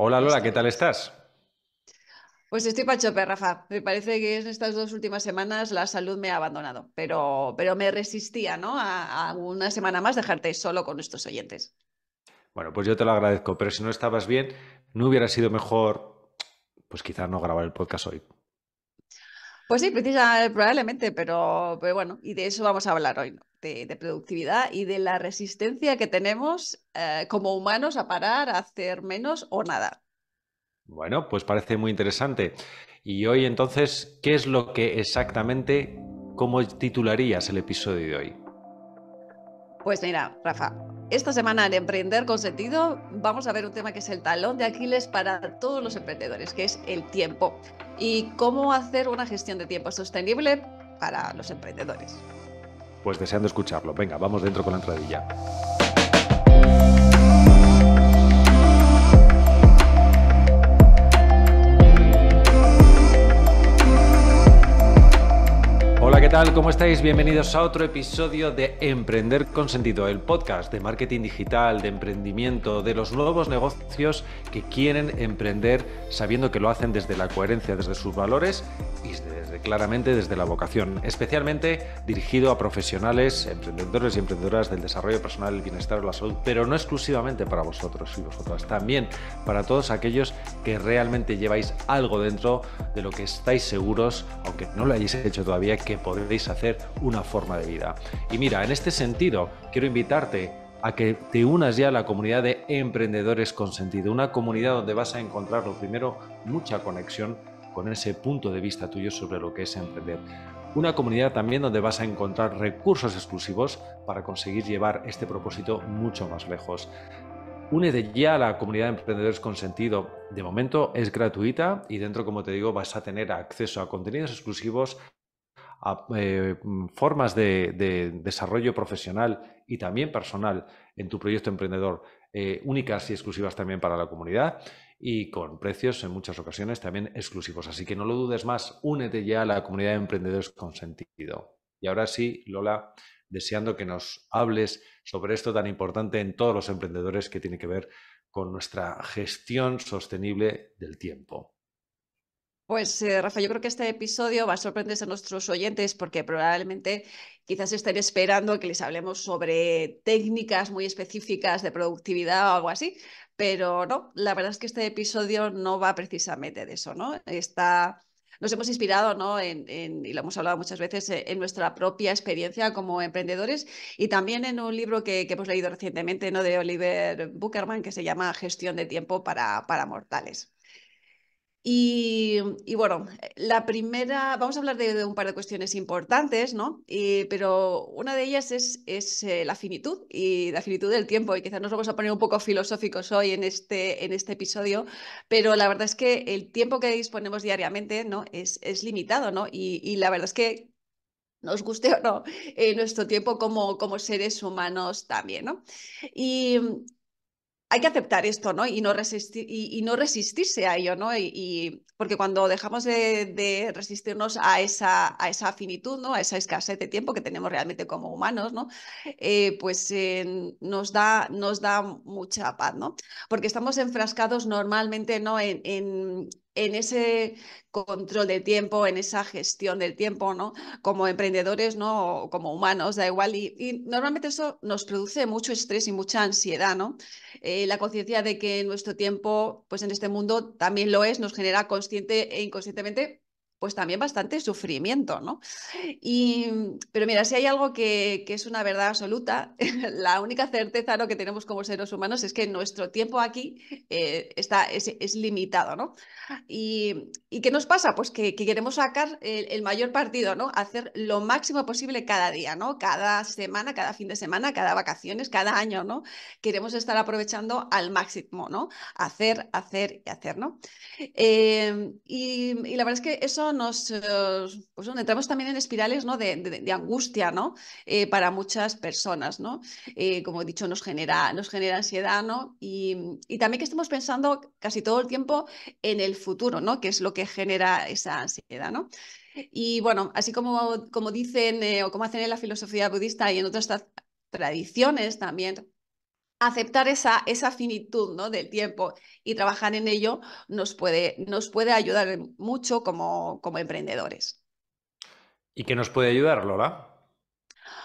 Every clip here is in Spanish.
Hola Lola, ¿qué tal estás? Pues estoy pachope, Rafa. Me parece que en estas dos últimas semanas la salud me ha abandonado, pero, pero me resistía ¿no? a, a una semana más dejarte solo con estos oyentes. Bueno, pues yo te lo agradezco, pero si no estabas bien, ¿no hubiera sido mejor, pues quizás no grabar el podcast hoy? Pues sí, precisamente, eh, probablemente, pero, bueno, y de eso vamos a hablar hoy, de, productividad y de la resistencia que tenemos eh, como humanos a parar, a hacer menos o nada. Bueno, pues parece muy interesante. Y hoy entonces, ¿qué es lo que exactamente, cómo titularías el episodio de hoy? Pues mira, Rafa, esta semana en Emprender con Sentido vamos a ver un tema que es el talón de Aquiles para todos los emprendedores, que es el tiempo y cómo hacer una gestión de tiempo sostenible para los emprendedores. Pues deseando escucharlo. Venga, vamos dentro con la entradilla. Hola, ¿qué tal? ¿Cómo estáis? Bienvenidos a otro episodio de Emprender con Sentido, el podcast de marketing digital, de emprendimiento, de los nuevos negocios que quieren emprender sabiendo que lo hacen desde la coherencia, desde sus valores y desde claramente desde la vocación, especialmente dirigido a profesionales, emprendedores y emprendedoras del desarrollo personal, el bienestar o la salud, pero no exclusivamente para vosotros y vosotras, también para todos aquellos que realmente lleváis algo dentro de lo que estáis seguros, aunque no lo hayáis hecho todavía, que podéis hacer una forma de vida. Y mira, en este sentido, quiero invitarte a que te unas ya a la comunidad de emprendedores con sentido, una comunidad donde vas a encontrar lo primero mucha conexión con ese punto de vista tuyo sobre lo que es emprender. Una comunidad también donde vas a encontrar recursos exclusivos para conseguir llevar este propósito mucho más lejos. Únete ya a la comunidad de emprendedores con sentido. De momento es gratuita y dentro, como te digo, vas a tener acceso a contenidos exclusivos, a eh, formas de, desarrollo profesional y también personal en tu proyecto emprendedor, eh, únicas y exclusivas también para la comunidad y con precios en muchas ocasiones también exclusivos. Así que no lo dudes más, únete ya a la comunidad de emprendedores con sentido. Y ahora sí, Lola, deseando que nos hables sobre esto tan importante en todos los emprendedores que tiene que ver con nuestra gestión sostenible del tiempo. Pues Rafael eh, Rafa, yo creo que este episodio va a sorprender a nuestros oyentes porque probablemente quizás estén esperando que les hablemos sobre técnicas muy específicas de productividad o algo así, pero no, la verdad es que este episodio no va precisamente de eso, ¿no? Está, nos hemos inspirado, ¿no? y lo hemos hablado muchas veces, eh, en nuestra propia experiencia como emprendedores y también en un libro que, hemos leído recientemente, ¿no? De Oliver Buckerman, que se llama Gestión de Tiempo para, para Mortales. Y, bueno, la primera, vamos a hablar de, un par de cuestiones importantes, ¿no? pero una de ellas es, es eh, la finitud y la finitud del tiempo. Y quizás nos vamos a poner un poco filosóficos hoy en este, en este episodio, pero la verdad es que el tiempo que disponemos diariamente ¿no? es, es limitado, ¿no? Y, la verdad es que nos guste o no, eh, nuestro tiempo como, como seres humanos también, ¿no? Y, hay que aceptar esto, ¿no? Y no, resistir, y, no resistirse a ello, ¿no? Y, porque cuando dejamos de, resistirnos a esa, a esa finitud, ¿no? A esa escasez de tiempo que tenemos realmente como humanos, ¿no? Eh, pues eh, nos, da, nos da mucha paz, ¿no? Porque estamos enfrascados normalmente, ¿no? en, en ese control del tiempo, en esa gestión del tiempo, ¿no? Como emprendedores, ¿no? O como humanos, da igual. Y, normalmente eso nos produce mucho estrés y mucha ansiedad, ¿no? Eh, la conciencia de que nuestro tiempo, pues en este mundo también lo es, nos genera consciente e inconscientemente pues también bastante sufrimiento, ¿no? pero mira, si hay algo que, es una verdad absoluta, la única certeza que tenemos como seres humanos es que nuestro tiempo aquí eh, está, es, limitado, ¿no? Y, qué nos pasa? Pues que, queremos sacar el, mayor partido, ¿no? Hacer lo máximo posible cada día, ¿no? Cada semana, cada fin de semana, cada vacaciones, cada año, ¿no? Queremos estar aprovechando al máximo, ¿no? Hacer, hacer y hacer, ¿no? Em, y la verdad es que eso nos, eh, pues entramos también en espirales ¿no? de, angustia ¿no? Eh, para muchas personas. ¿no? Eh, como he dicho, nos genera, nos genera ansiedad ¿no? y, también que estamos pensando casi todo el tiempo en el futuro, ¿no? que es lo que genera esa ansiedad. ¿no? Y bueno, así como, como dicen o como hacen en la filosofía budista y en otras tradiciones también aceptar esa, esa finitud ¿no? del tiempo y trabajar en ello nos puede, nos puede ayudar mucho como, emprendedores. ¿Y qué nos puede ayudar, Lola?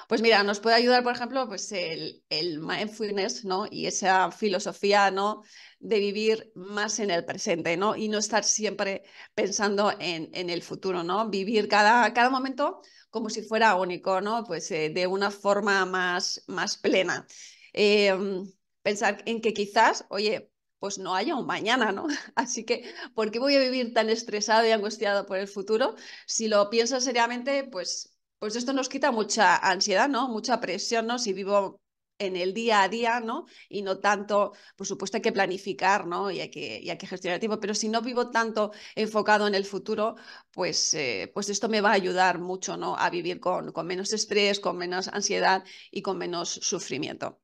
Pues mira, nos puede ayudar, por ejemplo, pues el, mindfulness, ¿no? Y esa filosofía, ¿no? De vivir más en el presente, ¿no? Y no estar siempre pensando en, el futuro, ¿no? Vivir cada, cada momento como si fuera único, ¿no? Pues eh, de una forma más, más plena. Em, pensar en que quizás, oye, pues no haya un mañana, ¿no? Así que, ¿por qué voy a vivir tan estresado y angustiado por el futuro? Si lo pienso seriamente, pues, pues esto nos quita mucha ansiedad, ¿no? Mucha presión, ¿no? Si vivo en el día a día, ¿no? Y no tanto, por supuesto, hay que planificar, ¿no? Y hay que, que gestionar el tiempo, pero si no vivo tanto enfocado en el futuro, pues, eh, pues esto me va a ayudar mucho, ¿no? A vivir con menos estrés, con menos ansiedad y con menos sufrimiento.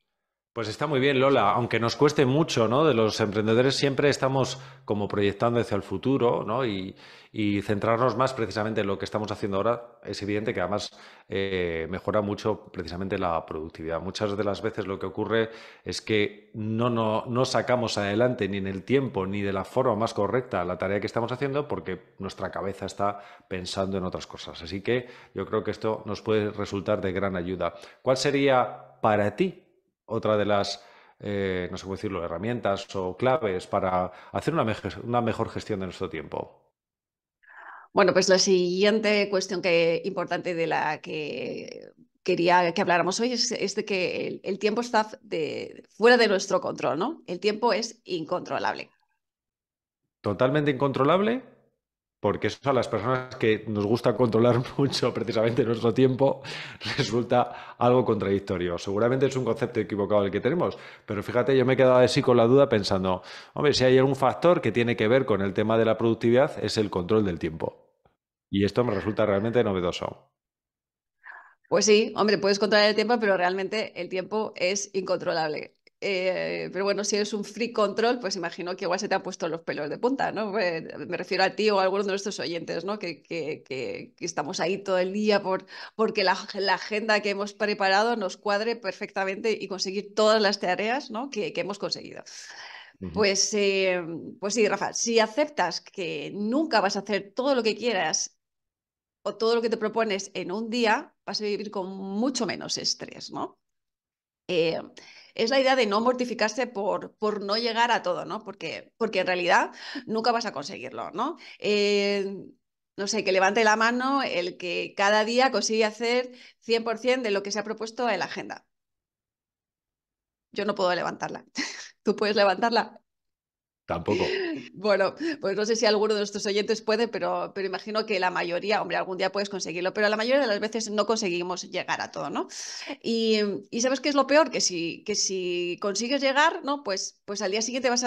Pues está muy bien, Lola. Aunque nos cueste mucho, ¿no? De los emprendedores siempre estamos como proyectando hacia el futuro, ¿no? Y, centrarnos más precisamente en lo que estamos haciendo ahora. Es evidente que además eh, mejora mucho precisamente la productividad. Muchas de las veces lo que ocurre es que no, no, no sacamos adelante ni en el tiempo ni de la forma más correcta la tarea que estamos haciendo porque nuestra cabeza está pensando en otras cosas. Así que yo creo que esto nos puede resultar de gran ayuda. ¿Cuál sería para ti otra de las, eh, no sé cómo decirlo, herramientas o claves para hacer una, mejor, gestión de nuestro tiempo? Bueno, pues la siguiente cuestión que, importante de la que quería que habláramos hoy es, de que el, tiempo está fuera de nuestro control, ¿no? El tiempo es incontrolable. Totalmente incontrolable porque eso a las personas que nos gusta controlar mucho precisamente nuestro tiempo resulta algo contradictorio. Seguramente es un concepto equivocado el que tenemos, pero fíjate, yo me he quedado así con la duda pensando, hombre, si hay algún factor que tiene que ver con el tema de la productividad es el control del tiempo. Y esto me resulta realmente novedoso. Pues sí, hombre, puedes controlar el tiempo, pero realmente el tiempo es incontrolable. Eh, pero bueno, si eres un free control, pues imagino que igual se te han puesto los pelos de punta, ¿no? Eh, me, refiero a ti o a alguno de nuestros oyentes, ¿no? Que, estamos ahí todo el día porque la, agenda que hemos preparado nos cuadre perfectamente y conseguir todas las tareas ¿no? que, hemos conseguido. Pues, eh, pues sí, Rafa, si aceptas que nunca vas a hacer todo lo que quieras o todo lo que te propones en un día, vas a vivir con mucho menos estrés, ¿no? Eh, es la idea de no mortificarse por, por no llegar a todo, ¿no? Porque, porque en realidad nunca vas a conseguirlo, ¿no? Eh, no sé, que levante la mano el que cada día consigue hacer 100% de lo que se ha propuesto en la agenda. Yo no puedo levantarla. ¿Tú puedes levantarla? Tampoco. Bueno, pues no sé si alguno de nuestros oyentes puede, pero, imagino que la mayoría, hombre, algún día puedes conseguirlo, pero la mayoría de las veces no conseguimos llegar a todo, ¿no? Y, ¿sabes qué es lo peor? Que si, que si consigues llegar, ¿no? Pues, pues al día siguiente vas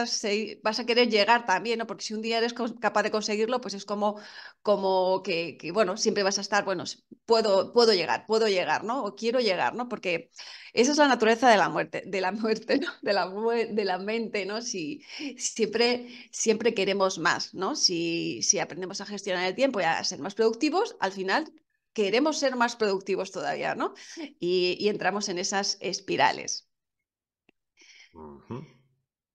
a, querer llegar también, ¿no? Porque si un día eres capaz de conseguirlo, pues es como, como que, bueno, siempre vas a estar, bueno, puedo, puedo llegar, puedo llegar, ¿no? O quiero llegar, ¿no? Porque esa es la naturaleza de la muerte, de la muerte, De la, de la mente, ¿no? Si siempre siempre queremos más, ¿no? Si, aprendemos a gestionar el tiempo y a ser más productivos, al final queremos ser más productivos todavía, ¿no? Y, entramos en esas espirales.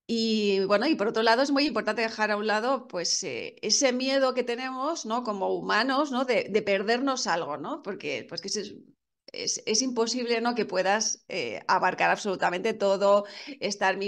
Y bueno, y por otro lado es muy importante dejar a un lado pues eh, ese miedo que tenemos, ¿no? Como humanos, ¿no? De, perdernos algo, ¿no? Porque pues que es, imposible ¿no? que puedas eh, abarcar absolutamente todo, estar en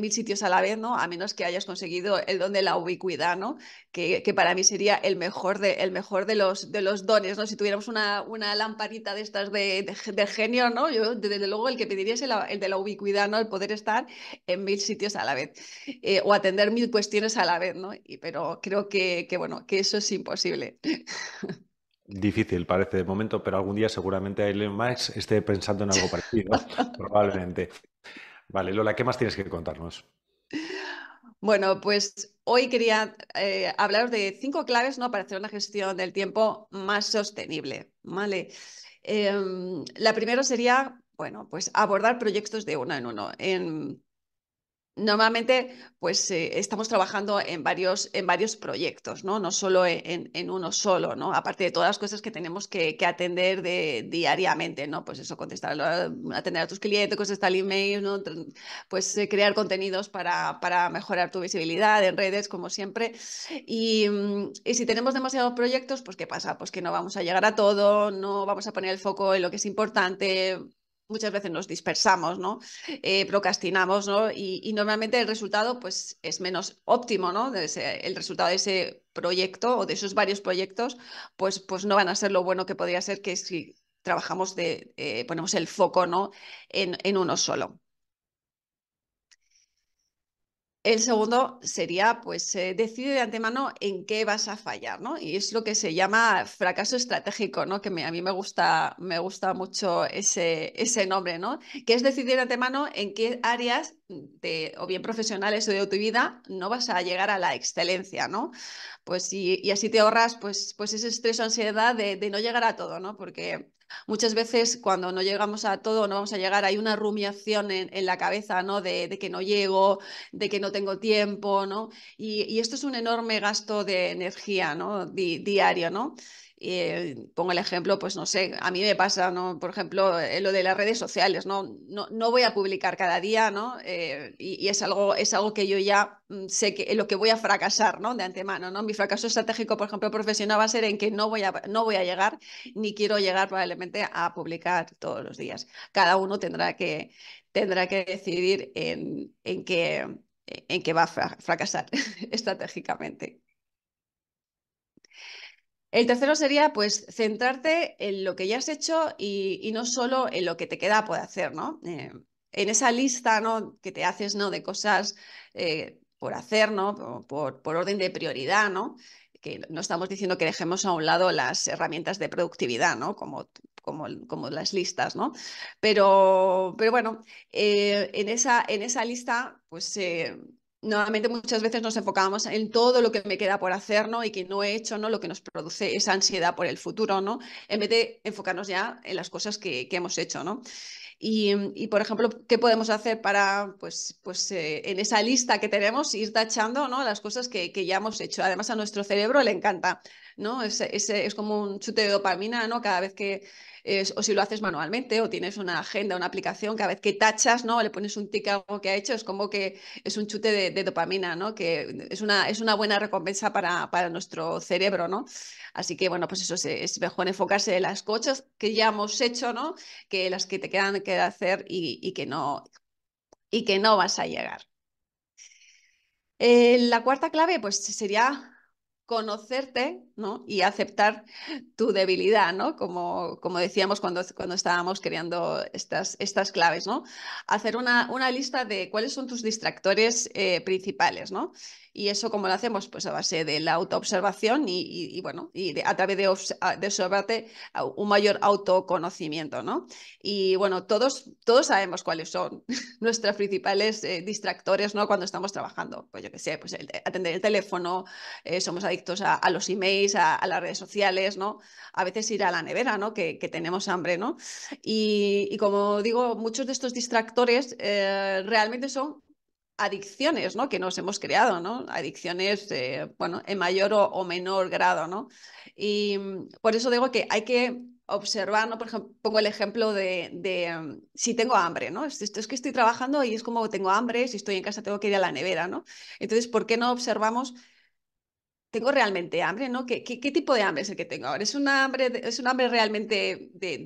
mil sitios a la vez, ¿no? a menos que hayas conseguido el don de la ubicuidad, ¿no? que, para mí sería el mejor de, los, dones. ¿no? Si tuviéramos una, lamparita de estas de, genio, ¿no? yo desde luego el que pediría es el, de la ubicuidad, ¿no? el poder estar en mil sitios a la vez eh, o atender mil cuestiones a la vez, ¿no? pero creo bueno, que eso es imposible. Difícil parece de momento, pero algún día seguramente Aileen Max esté pensando en algo parecido, probablemente. Vale, Lola, ¿qué más tienes que contarnos? Bueno, pues hoy quería eh, hablaros de cinco claves para hacer una gestión del tiempo más sostenible. ¿vale? Em, la primera sería, bueno, pues abordar proyectos de uno en uno. Normalmente, pues eh, estamos trabajando en varios, en varios proyectos, ¿no? No solo e, en, uno solo, ¿no? Aparte de todas las cosas que tenemos que, atender diariamente, ¿no? Pues eso, contestar, atender a tus clientes, contestar email, ¿no? Pues eh, crear contenidos para, para, mejorar tu visibilidad en redes, como siempre. Y, mm, y, si tenemos demasiados proyectos, pues ¿qué pasa? Pues que no vamos a llegar a todo, no vamos a poner el foco en lo que es importante, muchas veces nos dispersamos, ¿no? Eh, procrastinamos, ¿no? Y, normalmente el resultado pues, es menos óptimo, ¿no? el resultado de ese proyecto o de esos varios proyectos, pues, pues no van a ser lo bueno que podría ser que si trabajamos de, eh, ponemos el foco, ¿no? En, en uno solo. El segundo sería, pues, eh, decide de antemano en qué vas a fallar, ¿no? Y es lo que se llama fracaso estratégico, ¿no? Que a mí me gusta, me gusta mucho ese, ese nombre, ¿no? Que es decidir de antemano en qué áreas, de, o bien profesionales o de tu vida, no vas a llegar a la excelencia, ¿no? Pues, y, así te ahorras, pues, pues ese estrés o ansiedad de, de no llegar a todo, ¿no? Porque muchas veces cuando no llegamos a todo, no vamos a llegar, hay una rumiación en, la cabeza, ¿no? De, que no llego, de que no tengo tiempo, ¿no? Y, esto es un enorme gasto de energía, ¿no? diario, ¿no? Eh, pongo el ejemplo, pues no sé, a mí me pasa, ¿no? Por ejemplo, eh, lo de las redes sociales, ¿no? No, voy a publicar cada día, ¿no? Eh, y, es, algo, es algo que yo ya mm, sé que en lo que voy a fracasar, ¿no? De antemano, ¿no? Mi fracaso estratégico, por ejemplo, profesional va a ser en que no voy a, no voy a llegar ni quiero llegar probablemente a publicar todos los días. Cada uno tendrá que, tendrá que decidir en, en qué en va a fracasar estratégicamente. El tercero sería, pues, centrarte en lo que ya has hecho y, no solo en lo que te queda por hacer, ¿no? Eh, en esa lista, ¿no? Que te haces, ¿no? De cosas eh, por hacer, ¿no? Por, orden de prioridad, ¿no? que no estamos diciendo que dejemos a un lado las herramientas de productividad, ¿no? Como, como, como las listas, ¿no? Pero, pero bueno, eh, en, esa, en esa lista, pues nuevamente muchas veces nos enfocamos en todo lo que me queda por hacer, ¿no? Y que no he hecho, ¿no? Lo que nos produce esa ansiedad por el futuro, ¿no? En vez de enfocarnos ya en las cosas que, hemos hecho, ¿no? Y, por ejemplo, ¿qué podemos hacer para, pues, pues eh, en esa lista que tenemos, ir tachando ¿no? las cosas que, ya hemos hecho? Además, a nuestro cerebro le encanta, ¿no? Es, es como un chute de dopamina, ¿no? Cada vez que o si lo haces manualmente o tienes una agenda, una aplicación, cada vez que tachas, ¿no? Le pones un tic a algo que ha hecho, es como que es un chute de, dopamina, ¿no? Que es una, es una buena recompensa para, nuestro cerebro, ¿no? Así que, bueno, pues eso es, mejor enfocarse en las cosas que ya hemos hecho, ¿no? Que las que te quedan que hacer y, que no y que no vas a llegar. Eh, la cuarta clave pues sería conocerte, ¿no? Y aceptar tu debilidad, ¿no? Como, como decíamos cuando, cuando estábamos creando estas, estas claves, ¿no? Hacer una, una lista de cuáles son tus distractores eh, principales, ¿no? ¿Y eso cómo lo hacemos? Pues a base de la autoobservación y, bueno, y a través de, de observarte un mayor autoconocimiento, ¿no? Y bueno, todos, todos sabemos cuáles son nuestros principales eh, distractores, ¿no? Cuando estamos trabajando, pues yo qué sé, pues atender el teléfono, eh, somos adictos a, los emails, a, a, las redes sociales, ¿no? A veces ir a la nevera, ¿no? Que, tenemos hambre, ¿no? Y, como digo, muchos de estos distractores eh, realmente son adicciones ¿no? que nos hemos creado, ¿no? adicciones bueno, en mayor o, menor grado. ¿no? Y mm, por eso digo que hay que observar, ¿no? por ejemplo, pongo el ejemplo de, mm, si tengo hambre, ¿no? Es, es, que estoy trabajando y es como tengo hambre, si estoy en casa tengo que ir a la nevera. ¿no? Entonces, ¿por qué no observamos tengo realmente hambre, ¿no? ¿Qué, qué, tipo de hambre es el que tengo ahora? ¿Es un hambre, es un hambre realmente de,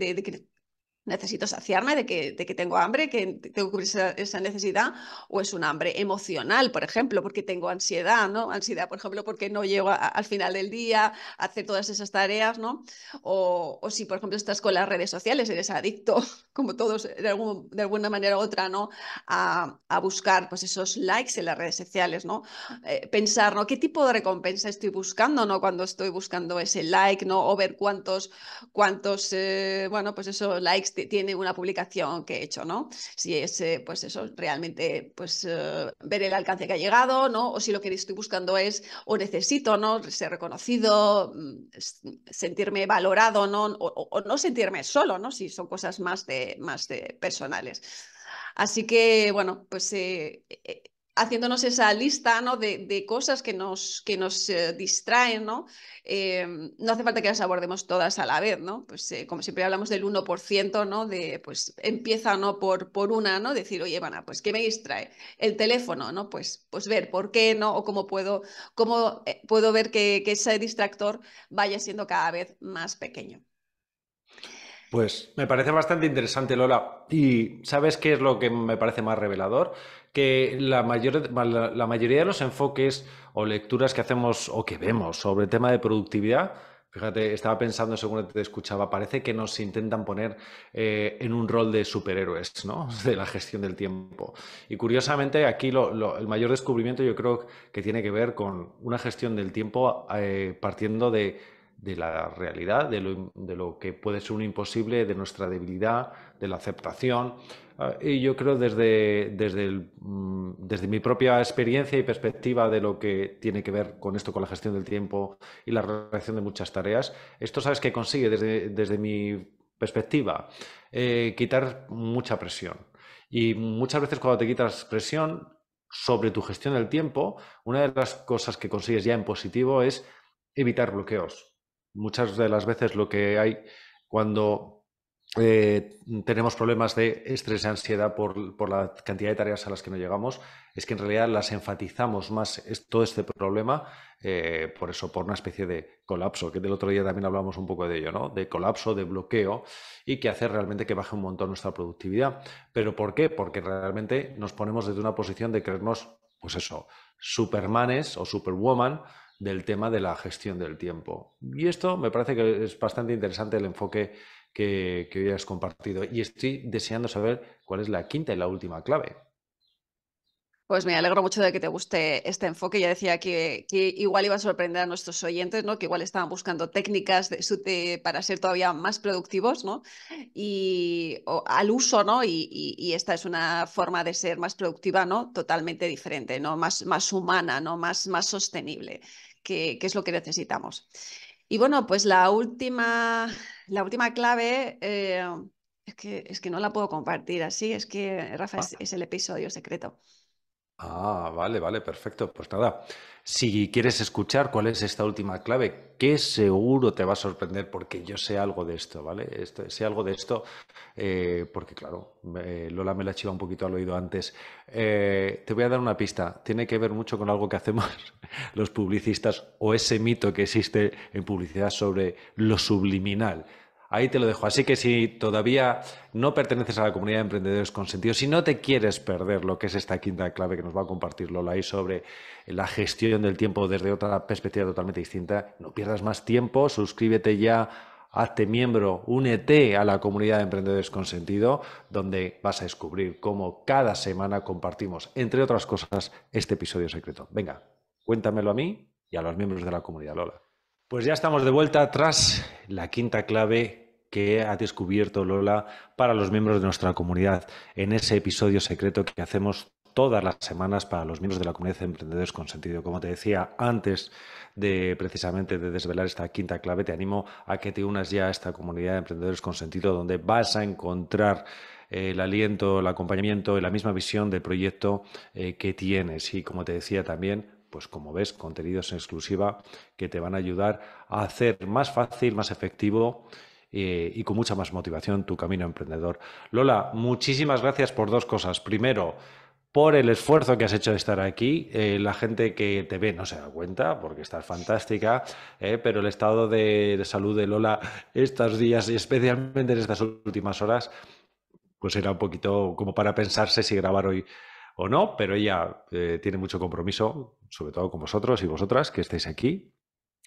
necesito saciarme de que, de que, tengo hambre, que tengo que cubrir esa, necesidad, o es un hambre emocional, por ejemplo, porque tengo ansiedad, ¿no? Ansiedad, por ejemplo, porque no llego al final del día a hacer todas esas tareas, ¿no? O, o, si, por ejemplo, estás con las redes sociales, eres adicto, como todos, de, de alguna manera u otra, ¿no? A, a, buscar, pues, esos likes en las redes sociales, ¿no? Eh, pensar, ¿no? ¿Qué tipo de recompensa estoy buscando, ¿no? Cuando estoy buscando ese like, ¿no? O ver cuántos, cuántos, eh, bueno, pues esos likes tiene una publicación que he hecho, ¿no? Si es, eh, pues eso, realmente, pues eh, ver el alcance que ha llegado, ¿no? O si lo que estoy buscando es, o necesito, ¿no? Ser reconocido, mm, sentirme valorado, ¿no? O, no sentirme solo, ¿no? Si son cosas más, de, más de personales. Así que, bueno, pues eh, haciéndonos esa lista ¿no? de, cosas que nos, que nos eh, distraen, ¿no? Em, no hace falta que las abordemos todas a la vez, ¿no? Pues eh, como siempre hablamos del 1%, ¿no? De, pues empieza, ¿no? Por, por una, ¿no? Decir, oye, Ivana, pues ¿qué me distrae? El teléfono, ¿no? Pues, pues ver por qué, ¿no? O cómo puedo, cómo eh, puedo ver que, que ese distractor vaya siendo cada vez más pequeño. Pues me parece bastante interesante, Lola. ¿Y sabes qué es lo que me parece más revelador? que la, mayor, la, mayoría de los enfoques o lecturas que hacemos o que vemos sobre el tema de productividad, fíjate, estaba pensando según te escuchaba, parece que nos intentan poner eh, en un rol de superhéroes, ¿no? De la gestión del tiempo. Y curiosamente, aquí el mayor descubrimiento yo creo que tiene que ver con una gestión del tiempo eh, partiendo de la realidad, de lo, de lo, que puede ser un imposible, de nuestra debilidad, de la aceptación. Ah, y yo creo desde, mm, desde, mi propia experiencia y perspectiva de lo que tiene que ver con esto, con la gestión del tiempo y la realización de muchas tareas, esto sabes que consigue desde, mi perspectiva eh, quitar mucha presión. Y muchas veces cuando te quitas presión sobre tu gestión del tiempo, una de las cosas que consigues ya en positivo es evitar bloqueos. Muchas de las veces lo que hay cuando eh, tenemos problemas de estrés y ansiedad por, la cantidad de tareas a las que no llegamos, es que en realidad las enfatizamos más es, todo este problema, eh, por eso, por una especie de colapso, que del otro día también hablamos un poco de ello, ¿no? De colapso, de bloqueo, y que hace realmente que baje un montón nuestra productividad. ¿Pero por qué? Porque realmente nos ponemos desde una posición de creernos, pues eso, supermanes o superwoman, del tema de la gestión del tiempo. Y esto me parece que es bastante interesante el enfoque que, hoy has compartido. Y estoy deseando saber cuál es la quinta y la última clave. Pues me alegro mucho de que te guste este enfoque. Ya decía que, igual iba a sorprender a nuestros oyentes, ¿no? que igual estaban buscando técnicas para ser todavía más productivos ¿no? y al uso, ¿no? Y, esta es una forma de ser más productiva ¿no? totalmente diferente, ¿no? Más, más humana, ¿no? Más, más sostenible que, es lo que necesitamos. Y bueno, pues la última, la última clave, eh, es, que, no la puedo compartir así, es que Rafa, ah. es el episodio secreto. Ah, vale, vale, perfecto. Pues nada, si quieres escuchar cuál es esta última clave, que seguro te va a sorprender porque yo sé algo de esto, ¿vale? Este, sé algo de esto eh, porque, claro, eh, Lola me la chiva un poquito al oído antes. Eh, te voy a dar una pista. Tiene que ver mucho con algo que hacemos los publicistas o ese mito que existe en publicidad sobre lo subliminal. Ahí te lo dejo. Así que si todavía no perteneces a la comunidad de emprendedores con sentido, si no te quieres perder lo que es esta quinta clave que nos va a compartir Lola y sobre la gestión del tiempo desde otra perspectiva totalmente distinta, no pierdas más tiempo, suscríbete ya hazte miembro, únete a la comunidad de emprendedores con sentido, donde vas a descubrir cómo cada semana compartimos, entre otras cosas, este episodio secreto. Venga, cuéntamelo a mí y a los miembros de la comunidad, Lola. Pues ya estamos de vuelta tras la quinta clave que ha descubierto Lola para los miembros de nuestra comunidad en ese episodio secreto que hacemos todas las semanas para los miembros de la comunidad de emprendedores con sentido. Como te decía antes de precisamente de desvelar esta quinta clave, te animo a que te unas ya a esta comunidad de emprendedores con sentido donde vas a encontrar eh, el aliento, el acompañamiento y la misma visión del proyecto eh, que tienes. Y como te decía también, pues como ves, contenidos en exclusiva que te van a ayudar a hacer más fácil, más efectivo eh, y con mucha más motivación tu camino emprendedor. Lola, muchísimas gracias por dos cosas. Primero, por el esfuerzo que has hecho de estar aquí. Eh, la gente que te ve no se da cuenta porque estás fantástica, eh, pero el estado de salud de Lola estos días y especialmente en estas últimas horas, pues era un poquito como para pensarse si grabar hoy o no, pero ella eh, tiene mucho compromiso, sobre todo con vosotros y vosotras que estáis aquí.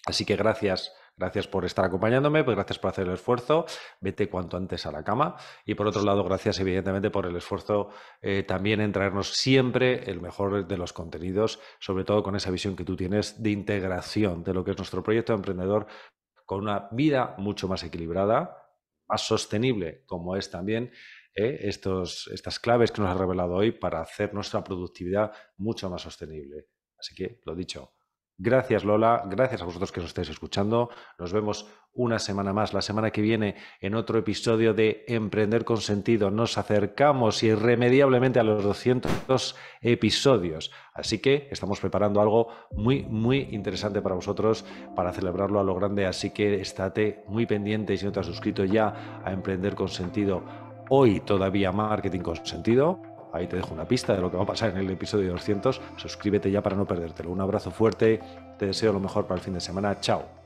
Así que gracias, gracias por estar acompañándome, pues gracias por hacer el esfuerzo, vete cuanto antes a la cama y por otro lado, gracias evidentemente por el esfuerzo eh, también en traernos siempre el mejor de los contenidos, sobre todo con esa visión que tú tienes de integración de lo que es nuestro proyecto de emprendedor con una vida mucho más equilibrada, más sostenible como es también ¿eh? estas claves que nos ha revelado hoy para hacer nuestra productividad mucho más sostenible. Así que, lo dicho, Gracias Lola, gracias a vosotros que nos estáis escuchando. Nos vemos una semana más, la semana que viene, en otro episodio de Emprender con Sentido. Nos acercamos irremediablemente a los 202 episodios. Así que estamos preparando algo muy, muy interesante para vosotros, para celebrarlo a lo grande. Así que estate muy pendiente y si no te has suscrito ya a Emprender con Sentido Hoy todavía marketing con sentido. Ahí te dejo una pista de lo que va a pasar en el episodio 200. Suscríbete ya para no perdértelo. Un abrazo fuerte. Te deseo lo mejor para el fin de semana. Chao.